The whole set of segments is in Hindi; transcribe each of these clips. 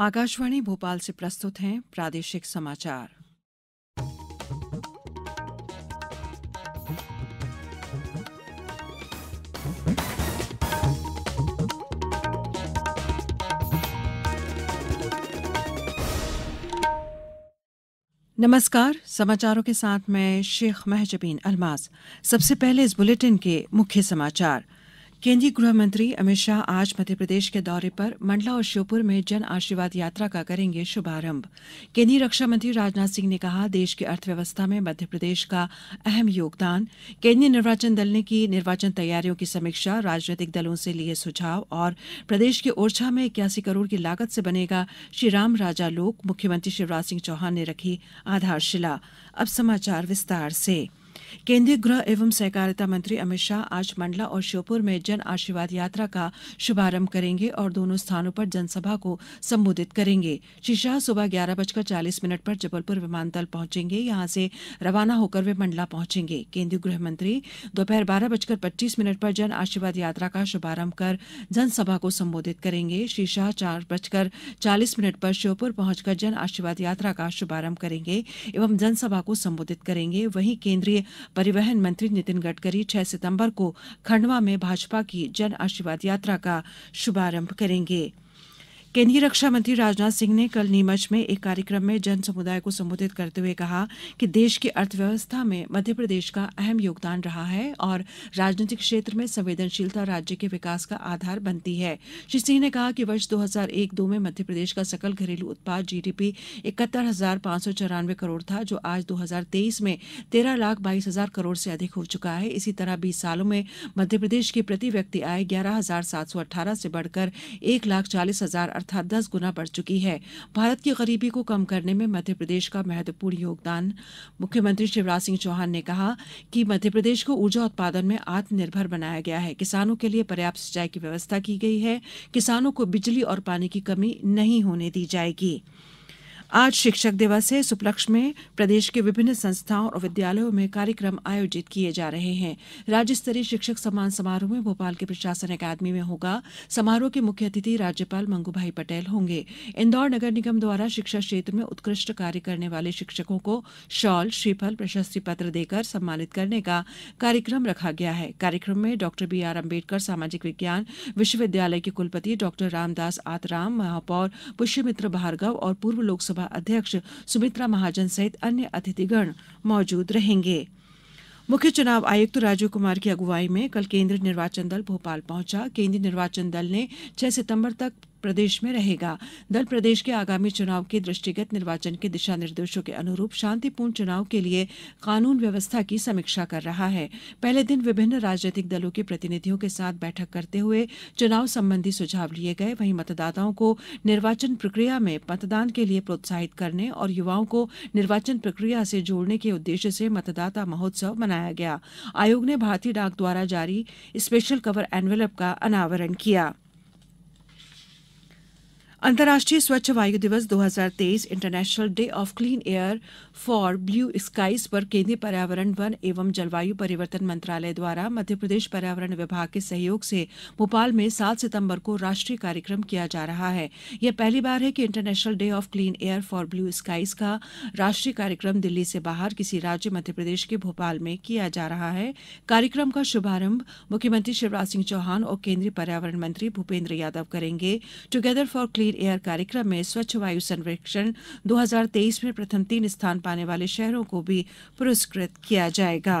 आकाशवाणी भोपाल से प्रस्तुत हैं प्रादेशिक समाचार नमस्कार समाचारों के साथ मैं शेख महजबीन अलमास सबसे पहले इस बुलेटिन के मुख्य समाचार केन्द्रीय गृह मंत्री अमित शाह आज मध्यप्रदेश के दौरे पर मंडला और श्योपुर में जन आशीर्वाद यात्रा का करेंगे शुभारंभ केंद्रीय रक्षा मंत्री राजनाथ सिंह ने कहा देश की अर्थव्यवस्था में मध्यप्रदेश का अहम योगदान केंद्रीय निर्वाचन दल ने की निर्वाचन तैयारियों की समीक्षा राजनीतिक दलों से लिए सुझाव और प्रदेश के ओरछा में इक्यासी करोड़ की लागत से बनेगा श्री राम राजा लोक मुख्यमंत्री शिवराज सिंह चौहान ने रखी आधारशिला अब समाचार विस्तार से केन्द्रीय गृह एवं सहकारिता मंत्री अमित शाह आज मंडला और श्योपुर में जन आशीर्वाद यात्रा का शुभारंभ करेंगे और दोनों स्थानों पर जनसभा को संबोधित करेंगे श्री शाह सुबह ग्यारह बजकर चालीस मिनट पर जबलपुर विमानतल पहुंचेंगे यहां से रवाना होकर वे मंडला पहुंचेंगे केंद्रीय गृह मंत्री दोपहर बारह बजकर पच्चीस मिनट पर जन आशीर्वाद यात्रा का शुभारंभ कर जनसभा को संबोधित करेंगे श्री शाह चार बजकर चालीस मिनट पर श्योपुर पहुंचकर जन आशीर्वाद यात्रा का शुभारंभ करेंगे एवं जनसभा को संबोधित करेंगे वहीं केंद्रीय परिवहन मंत्री नितिन गडकरी 6 सितंबर को खंडवा में भाजपा की जन आशीर्वाद यात्रा का शुभारंभ करेंगे केंद्रीय रक्षा मंत्री राजनाथ सिंह ने कल नीमच में एक कार्यक्रम में जन समुदाय को संबोधित करते हुए कहा कि देश की अर्थव्यवस्था में मध्य प्रदेश का अहम योगदान रहा है और राजनीतिक क्षेत्र में संवेदनशीलता राज्य के विकास का आधार बनती है श्री सिंह ने कहा कि वर्ष 2001-2 में मध्य प्रदेश का सकल घरेलू उत्पाद जीडीपी इकहत्तर हजार पांच सौ चौरानवे करोड़ था जो आज दो में तेरह लाख बाईस हजार करोड़ से अधिक हो चुका है इसी तरह बीस सालों में मध्यप्रदेश की प्रति व्यक्ति आय ग्यारह हजार सात सौ अठारह से बढ़कर एक लाख चालीस हजार अर्थात दस गुना बढ़ चुकी है भारत की गरीबी को कम करने में मध्यप्रदेश का महत्वपूर्ण योगदान मुख्यमंत्री शिवराज सिंह चौहान ने कहा कि मध्यप्रदेश को ऊर्जा उत्पादन में आत्मनिर्भर बनाया गया है किसानों के लिए पर्याप्त सिंचाई की व्यवस्था की गई है किसानों को बिजली और पानी की कमी नहीं होने दी जाएगी आज शिक्षक दिवस है इस उपलक्ष्य में प्रदेश के विभिन्न संस्थाओं और विद्यालयों में कार्यक्रम आयोजित किए जा रहे हैं राज्य स्तरीय शिक्षक सम्मान समारोह में भोपाल के प्रशासन अकादमी में होगा समारोह के मुख्य अतिथि राज्यपाल मंगू भाई पटेल होंगे इंदौर नगर निगम द्वारा शिक्षा क्षेत्र में उत्कृष्ट कार्य करने वाले शिक्षकों को शॉल श्रीफल प्रशस्ति पत्र देकर सम्मानित करने का कार्यक्रम रखा गया है कार्यक्रम में डॉक्टर बी आर अम्बेडकर सामाजिक विज्ञान विश्वविद्यालय के कुलपति डॉक्टर रामदास आतराम महापौर पुष्यमित्र भार्गव और पूर्व लोकसभा विधानसभा अध्यक्ष सुमित्रा महाजन सहित अन्य अतिथिगण मौजूद रहेंगे मुख्य चुनाव आयुक्त राजीव कुमार की अगुवाई में कल केंद्रीय निर्वाचन दल भोपाल पहुंचा केंद्रीय निर्वाचन दल ने 6 सितंबर तक प्रदेश में रहेगा दल प्रदेश के आगामी चुनाव के दृष्टिगत निर्वाचन के दिशा निर्देशों के अनुरूप शांतिपूर्ण चुनाव के लिए कानून व्यवस्था की समीक्षा कर रहा है पहले दिन विभिन्न राजनीतिक दलों के प्रतिनिधियों के साथ बैठक करते हुए चुनाव संबंधी सुझाव लिए गए वहीं मतदाताओं को निर्वाचन प्रक्रिया में मतदान के लिए प्रोत्साहित करने और युवाओं को निर्वाचन प्रक्रिया से जोड़ने के उद्देश्य से मतदाता महोत्सव मनाया गया आयोग ने भारतीय डाक द्वारा जारी स्पेशल कवर एनवेलप का अनावरण किया अंतर्राष्ट्रीय स्वच्छ वायु दिवस 2023 international day of clean air for blue skies पर केंद्रीय पर्यावरण वन एवं जलवायु परिवर्तन मंत्रालय द्वारा मध्य प्रदेश पर्यावरण विभाग के सहयोग से भोपाल में 7 सितंबर को राष्ट्रीय कार्यक्रम किया जा रहा है यह पहली बार है कि international day of clean air for blue skies का राष्ट्रीय कार्यक्रम दिल्ली से बाहर किसी राज्य मध्यप्रदेश के भोपाल में किया जा रहा है कार्यक्रम का शुभारंभ मुख्यमंत्री शिवराज सिंह चौहान और केंद्रीय पर्यावरण मंत्री भूपेंद्र यादव करेंगे together for clean clean air कार्यक्रम में स्वच्छ वायु सर्वेक्षण 2023 में प्रथम तीन स्थान पाने वाले शहरों को भी पुरस्कृत किया जाएगा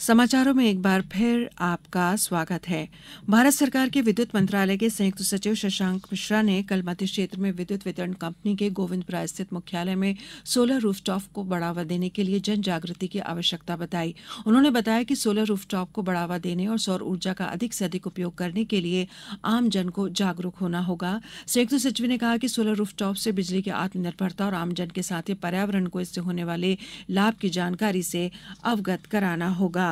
समाचारों में एक बार फिर आपका स्वागत है भारत सरकार के विद्युत मंत्रालय के संयुक्त सचिव शशांक मिश्रा ने कल मध्य क्षेत्र में विद्युत वितरण कंपनी के गोविंदपुरा स्थित मुख्यालय में सोलर रूफटॉप को बढ़ावा देने के लिए जन जागृति की आवश्यकता बताई उन्होंने बताया कि सोलर रूफटॉप को बढ़ावा देने और सौर ऊर्जा का अधिक से अधिक उपयोग करने के लिए आमजन को जागरूक होना होगा संयुक्त सचिव ने कहा कि सोलर रूफटॉप से बिजली की आत्मनिर्भरता और आमजन के साथ ही पर्यावरण को इससे होने वाले लाभ की जानकारी से अवगत कराना होगा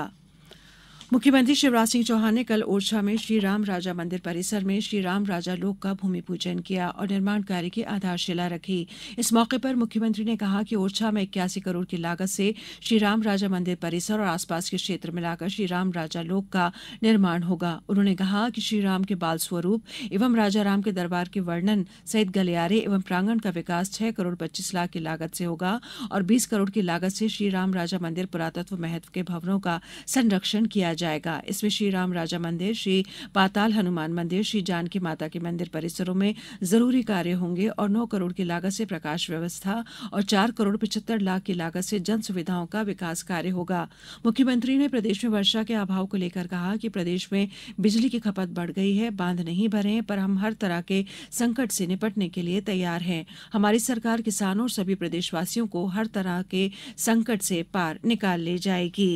मुख्यमंत्री शिवराज सिंह चौहान ने कल ओरछा में श्री राम राजा मंदिर परिसर में श्री राम राजा लोक का भूमि पूजन किया और निर्माण कार्य की आधारशिला रखी इस मौके पर मुख्यमंत्री ने कहा कि ओरछा में इक्यासी करोड़ की लागत से श्री राम राजा मंदिर परिसर और आसपास के क्षेत्र मिलाकर श्री राम राजा लोक का निर्माण होगा उन्होंने कहा कि श्री राम के बाल स्वरूप एवं राजा राम के दरबार के वर्णन सहित गलियारे एवं प्रांगण का विकास छह करोड़ पच्चीस लाख की लागत से होगा और बीस करोड़ की लागत से श्री राम राजा मंदिर पुरातत्व महत्व के भवनों का संरक्षण किया जाएगा इसमें श्री राम राजा मंदिर श्री पाताल हनुमान मंदिर श्री जानकी माता के मंदिर परिसरों में जरूरी कार्य होंगे और नौ करोड़ की लागत से प्रकाश व्यवस्था और चार करोड़ पिछहत्तर लाख की लागत से जन सुविधाओं का विकास कार्य होगा मुख्यमंत्री ने प्रदेश में वर्षा के अभाव को लेकर कहा कि प्रदेश में बिजली की खपत बढ़ गई है बांध नहीं भरे पर हम हर तरह के संकट से निपटने के लिए तैयार हैं हमारी सरकार किसानों और सभी प्रदेशवासियों को हर तरह के संकट से पार निकाल ले जाएगी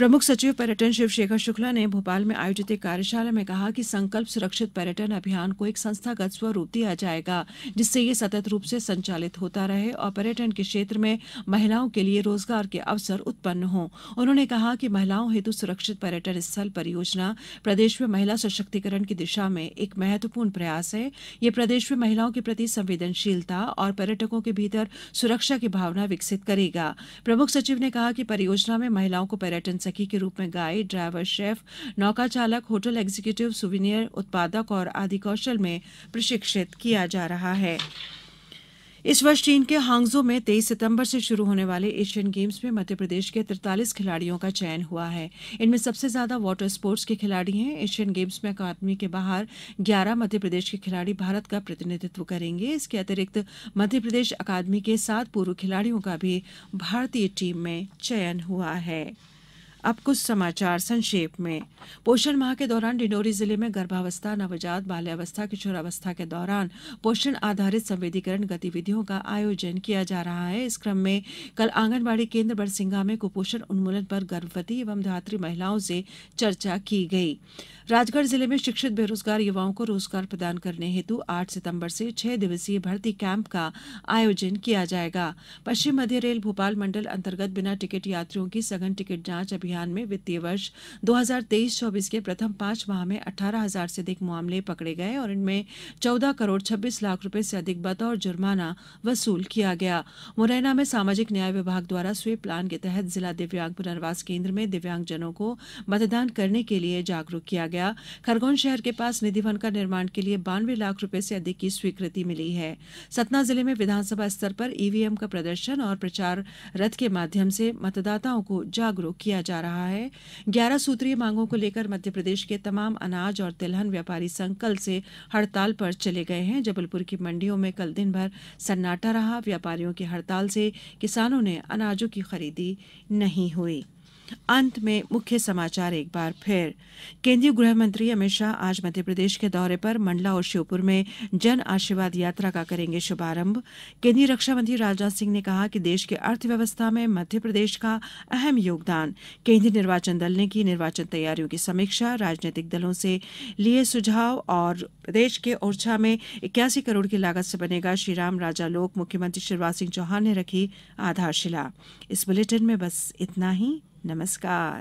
प्रमुख सचिव पर्यटन शिव शेखर शुक्ला ने भोपाल में आयोजित एक कार्यशाला में कहा कि संकल्प सुरक्षित पर्यटन अभियान को एक संस्थागत स्वरूप दिया जाएगा जिससे ये सतत रूप से संचालित होता रहे और पर्यटन के क्षेत्र में महिलाओं के लिए रोजगार के अवसर उत्पन्न हों उन्होंने कहा कि महिलाओं हेतु सुरक्षित पर्यटन स्थल परियोजना प्रदेश में महिला सशक्तिकरण की दिशा में एक महत्वपूर्ण प्रयास है ये प्रदेश में महिलाओं के प्रति संवेदनशीलता और पर्यटकों के भीतर सुरक्षा की भावना विकसित करेगा प्रमुख सचिव ने कहा कि परियोजना में महिलाओं को पर्यटन सखी के रूप में गाइड ड्राइवर शेफ नौका चालक होटल एग्जीक्यूटिव सुविनियर उत्पादक और आदि कौशल में प्रशिक्षित किया जा रहा है इस वर्ष चीन के हांगजो में 23 सितंबर से शुरू होने वाले एशियन गेम्स में मध्य प्रदेश के 43 खिलाड़ियों का चयन हुआ है इनमें सबसे ज्यादा वाटर स्पोर्ट्स के खिलाड़ी हैं एशियन गेम्स में अकादमी के बाहर 11 मध्य प्रदेश के खिलाड़ी भारत का प्रतिनिधित्व करेंगे इसके अतिरिक्त मध्य प्रदेश अकादमी के सात पूर्व खिलाड़ियों का भी भारतीय टीम में चयन हुआ है अब कुछ समाचार संक्षेप में पोषण माह के दौरान डिंडोरी जिले में गर्भावस्था नवजात बाल्यावस्था किशोरावस्था के दौरान पोषण आधारित संवेदीकरण गतिविधियों का आयोजन किया जा रहा है इस क्रम में कल आंगनबाड़ी केंद्र बरसिंगा में कुपोषण उन्मूलन पर गर्भवती एवं धात्री महिलाओं से चर्चा की गई राजगढ़ जिले में शिक्षित बेरोजगार युवाओं को रोजगार प्रदान करने हेतु आठ सितम्बर से छह दिवसीय भर्ती कैंप का आयोजन किया जाएगा पश्चिम मध्य रेल भोपाल मंडल अंतर्गत बिना टिकट यात्रियों की सघन टिकट जाँच अभियान अभियान में वित्तीय वर्ष 2023-24 के प्रथम पांच माह में अठारह हजार से अधिक मामले पकड़े गए और इनमें चौदह करोड़ छब्बीस लाख रुपए से अधिक बता और जुर्माना वसूल किया गया मुरैना में सामाजिक न्याय विभाग द्वारा स्वीप प्लान के तहत जिला दिव्यांग पुनर्वास केंद्र में दिव्यांगजनों को मतदान करने के लिए जागरूक किया गया खरगोन शहर के पास निधिवन का निर्माण के लिए बानवे लाख रूपये से अधिक की स्वीकृति मिली है सतना जिले में विधानसभा स्तर पर ईवीएम का प्रदर्शन और प्रचार रथ के माध्यम से मतदाताओं को जागरूक किया जा जा रहा है ग्यारह सूत्रीय मांगों को लेकर मध्यप्रदेश के तमाम अनाज और तिलहन व्यापारी संघ कल से हड़ताल पर चले गए हैं जबलपुर की मंडियों में कल दिन भर सन्नाटा रहा व्यापारियों की हड़ताल से किसानों ने अनाजों की खरीदी नहीं हुई अंत में मुख्य समाचार एक बार फिर केंद्रीय गृह मंत्री अमित शाह आज मध्य प्रदेश के दौरे पर मंडला और श्योपुर में जन आशीर्वाद यात्रा का करेंगे शुभारंभ केंद्रीय रक्षा मंत्री राजनाथ सिंह ने कहा कि देश की अर्थव्यवस्था में मध्य प्रदेश का अहम योगदान केंद्रीय निर्वाचन दल ने की निर्वाचन तैयारियों की समीक्षा राजनीतिक दलों से लिए सुझाव और प्रदेश के ओरछा में इक्यासी करोड़ की लागत से बनेगा श्रीराम राजा लोक मुख्यमंत्री शिवराज सिंह चौहान ने रखी आधारशिला इस बुलेटिन में बस इतना ही नमस्कार